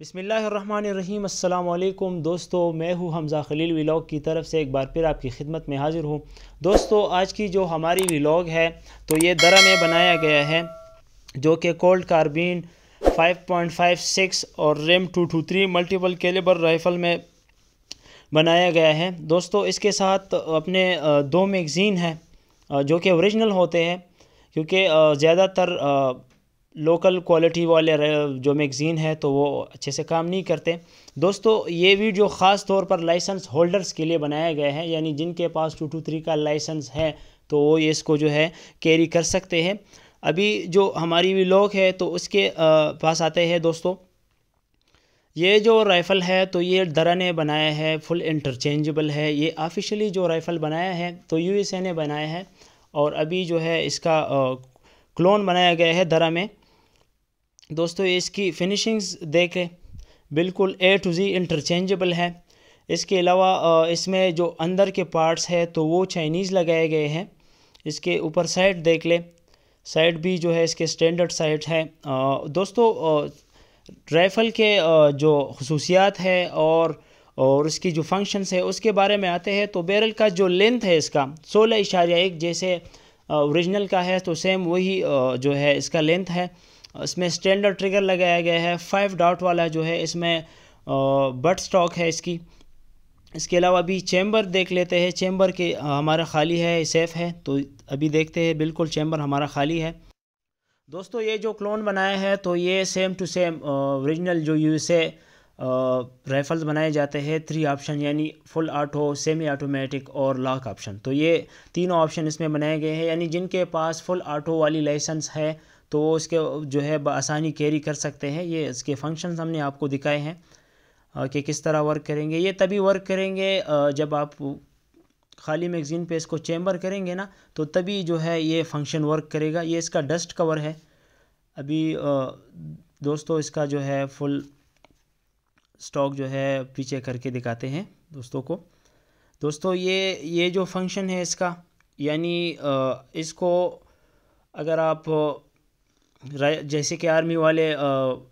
बसमिलीम अल्लाम दोस्तों मैं हूँ हमज़ा खलील व्लाग की तरफ से एक बार फिर आपकी खिदमत में हाज़िर हूँ दोस्तों आज की जो हमारी व्लाग है तो ये दरा में बनाया गया है जो कि कोल्ड कारबीन 5.56 और रेम 223 मल्टीपल केलेबर राइफ़ल में बनाया गया है दोस्तों इसके साथ अपने दो मैगज़ीन हैं जो कि औरिजिनल होते हैं क्योंकि ज़्यादातर लोकल क्वालिटी वाले जो मैगज़ीन है तो वो अच्छे से काम नहीं करते दोस्तों ये वीडियो ख़ास तौर पर लाइसेंस होल्डर्स के लिए बनाया गया है यानी जिनके पास टू टू थ्री का लाइसेंस है तो वो इसको जो है कैरी कर सकते हैं अभी जो हमारी भी लोग है तो उसके पास आते हैं दोस्तों ये जो राइफ़ल है तो ये दरा ने बनाया है फुल इंटरचेंजेबल है ये ऑफिशियली जो राइफ़ल बनाया है तो ए ने बनाया है और अभी जो है इसका क्लोन बनाया गया है दरा में दोस्तों इसकी फिनिशिंग्स देखें बिल्कुल ए टू जी इंटरचेंजेबल है इसके अलावा इसमें जो अंदर के पार्ट्स है तो वो चाइनीज़ लगाए गए हैं इसके ऊपर साइड देख ले साइड भी जो है इसके स्टैंडर्ड साइड है दोस्तों राइफ़ल के जो खसूसियात है और और इसकी जो फंक्शंस है उसके बारे में आते हैं तो बैरल का जो लेंथ है इसका सोलह इशारा एक जैसे ओरिजिनल का है तो सेम वही जो है इसका लेंथ है इसमें स्टैंडर्ड ट्रिगर लगाया गया है फाइव डॉट वाला जो है इसमें बट स्टॉक है इसकी इसके अलावा अभी चैम्बर देख लेते हैं चैम्बर के हमारा खाली है सेफ़ है तो अभी देखते हैं बिल्कुल चैम्बर हमारा खाली है दोस्तों ये जो क्लोन बनाया है तो ये सेम टू सेम ओरिजिनल जो यू है राइफ़ल्स बनाए जाते हैं थ्री ऑप्शन यानी फुल ऑटो सेमी ऑटोमेटिक और लॉक ऑप्शन तो ये तीनों ऑप्शन इसमें बनाए गए हैं यानी जिनके पास फुल ऑटो वाली लाइसेंस है तो वो इसके जो है आसानी कैरी कर सकते हैं ये इसके फंक्शन हमने आपको दिखाए हैं कि किस तरह वर्क करेंगे ये तभी वर्क करेंगे जब आप खाली मैगज़ीन पे इसको चैम्बर करेंगे ना तो तभी जो है ये फंक्शन वर्क करेगा ये इसका डस्ट कवर है अभी दोस्तों इसका जो है फुल स्टॉक जो है पीछे करके दिखाते हैं दोस्तों को दोस्तों ये ये जो फंक्शन है इसका यानी इसको अगर आप जैसे कि आर्मी वाले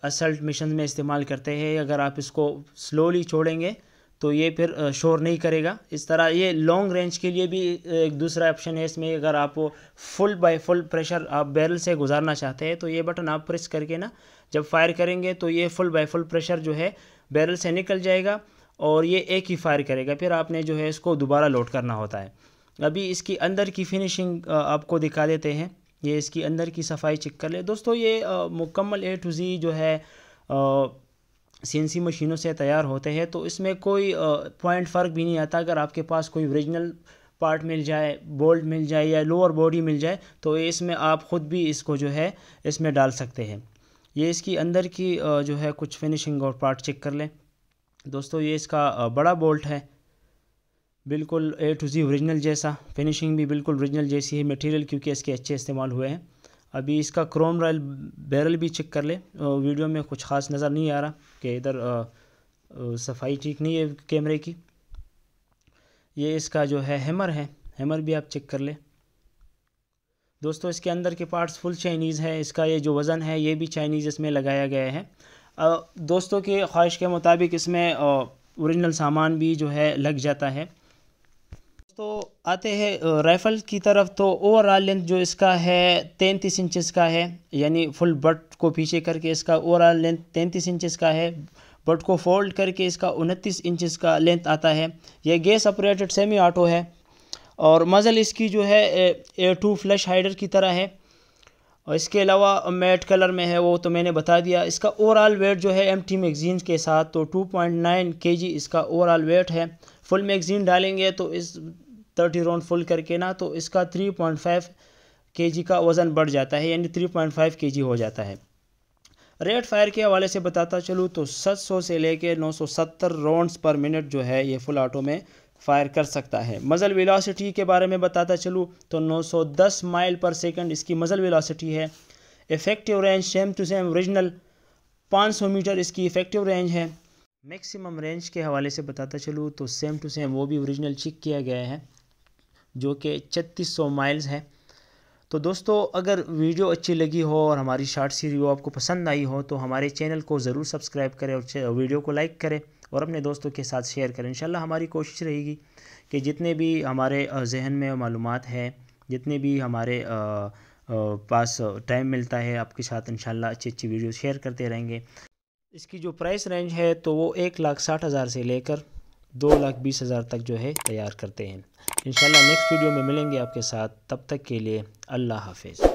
असल्ट मिशन में इस्तेमाल करते हैं अगर आप इसको स्लोली छोड़ेंगे तो ये फिर शोर नहीं करेगा इस तरह ये लॉन्ग रेंज के लिए भी एक दूसरा ऑप्शन है इसमें अगर आप फुल बाय फुल प्रेशर आप बैरल से गुजारना चाहते हैं तो ये बटन आप प्रेस करके ना जब फायर करेंगे तो ये फुल बाय फुल प्रेशर जो है बैरल से निकल जाएगा और ये एक ही फायर करेगा फिर आपने जो है इसको दोबारा लोड करना होता है अभी इसकी अंदर की फिनिशिंग आपको दिखा देते हैं ये इसकी अंदर की सफाई चेक कर ले दोस्तों ये मुकम्मल ए टू ज़ी जो है सीएनसी मशीनों से तैयार होते हैं तो इसमें कोई पॉइंट फ़र्क भी नहीं आता अगर आपके पास कोई ओरिजिनल पार्ट मिल जाए बोल्ट मिल जाए या लोअर बॉडी मिल जाए तो इसमें आप ख़ुद भी इसको जो है इसमें डाल सकते हैं ये इसकी अंदर की जो है कुछ फिनिशिंग और पार्ट चेक कर लें दोस्तों ये इसका बड़ा बोल्ट है बिल्कुल ए टू जी ओरिजिनल जैसा फिनिशिंग भी बिल्कुल ओरिजिनल जैसी है मटेरियल क्योंकि इसके अच्छे इस्तेमाल हुए हैं अभी इसका क्रोम रॉयल बैरल भी चेक कर ले वीडियो में कुछ ख़ास नज़र नहीं आ रहा कि इधर सफाई ठीक नहीं है कैमरे की ये इसका जो है हैमर है हैमर भी आप चेक कर ले दोस्तों इसके अंदर के पार्ट्स फुल चाइनीज़ है इसका ये जो वज़न है ये भी चाइनीज़ इसमें लगाया गया है दोस्तों की ख्वाहिश के मुताबिक इसमें औरिजिनल सामान भी जो है लग जाता है तो आते हैं राइफ़ल की तरफ तो ओवरऑल लेंथ जो इसका है तैंतीस इंचेस का है यानी फुल बट को पीछे करके इसका ओवरऑल लेंथ तैंतीस इंचेस का है बट को फोल्ड करके इसका उनतीस इंचेस का लेंथ आता है यह गैस ऑपरेटेड सेमी ऑटो है और मज़ल इसकी जो है ए टू फ्लैश हाइडर की तरह है और इसके अलावा मेट कलर में है वो तो मैंने बता दिया इसका ओवरऑल वेट जो है एम टी मैगज़ीन के साथ तो 2.9 केजी इसका ओवरऑल वेट है फुल मैगज़ीन डालेंगे तो इस थर्टी राउंड फुल करके ना तो इसका थ्री पॉइंट फाइव के जी का वज़न बढ़ जाता है यानी थ्री पॉइंट फाइव के जी हो जाता है रेड फायर के हवाले से बताता चलूँ तो सत सौ से लेके नौ सौ सत्तर राउंड्स पर मिनट जो है ये फुल ऑटो में फायर कर सकता है मज़ल वेलोसिटी के बारे में बताता चलूँ तो 910 माइल पर सेकंड इसकी मज़ल वेलोसिटी है effective range same to same original 500 metre इसकी इफ़ेक्टिव रेंज है मैक्सिमम रेंज के हवाले से बताता चलूँ तो सेम टू सेम वो भी ओरिजिनल चेक किया गया है जो कि छत्तीस सौ माइल्स है तो दोस्तों अगर वीडियो अच्छी लगी हो और हमारी शार्ट सीरीज वो आपको पसंद आई हो तो हमारे चैनल को ज़रूर सब्सक्राइब करें और वीडियो को लाइक करें और अपने दोस्तों के साथ शेयर करें इंशाल्लाह हमारी कोशिश रहेगी कि जितने भी हमारे जहन में मालूम है जितने भी हमारे पास टाइम मिलता है आपके साथ इंशाल्लाह अच्छी अच्छी वीडियो शेयर करते रहेंगे इसकी जो प्राइस रेंज है तो वो एक लाख साठ हज़ार से लेकर दो लाख बीस हज़ार तक जो है तैयार करते हैं इन नेक्स्ट वीडियो में मिलेंगे आपके साथ तब तक के लिए अल्लाह हाफिज़